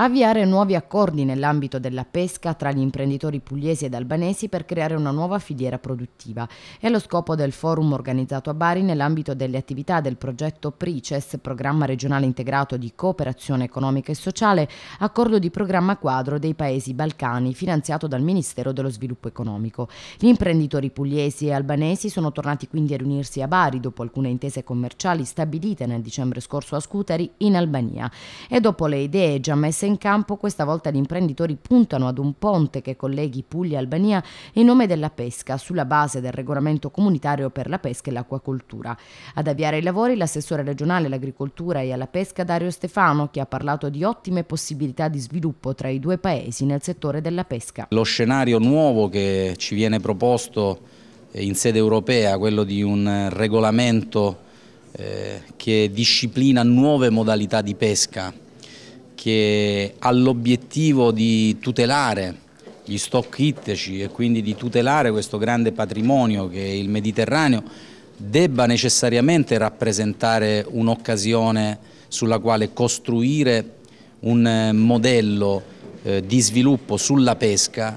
avviare nuovi accordi nell'ambito della pesca tra gli imprenditori pugliesi ed albanesi per creare una nuova filiera produttiva. È lo scopo del forum organizzato a Bari nell'ambito delle attività del progetto PRICES, Programma Regionale Integrato di Cooperazione Economica e Sociale, accordo di programma quadro dei Paesi Balcani, finanziato dal Ministero dello Sviluppo Economico. Gli imprenditori pugliesi e albanesi sono tornati quindi a riunirsi a Bari dopo alcune intese commerciali stabilite nel dicembre scorso a Scuteri in Albania e dopo le idee già messe in campo, questa volta gli imprenditori puntano ad un ponte che colleghi Puglia e Albania in nome della pesca, sulla base del regolamento comunitario per la pesca e l'acquacoltura. Ad avviare i lavori l'assessore regionale all'agricoltura e alla pesca Dario Stefano, che ha parlato di ottime possibilità di sviluppo tra i due paesi nel settore della pesca. Lo scenario nuovo che ci viene proposto eh, in sede europea, quello di un eh, regolamento eh, che disciplina nuove modalità di pesca che ha l'obiettivo di tutelare gli stock ittici e quindi di tutelare questo grande patrimonio che è il Mediterraneo debba necessariamente rappresentare un'occasione sulla quale costruire un eh, modello eh, di sviluppo sulla pesca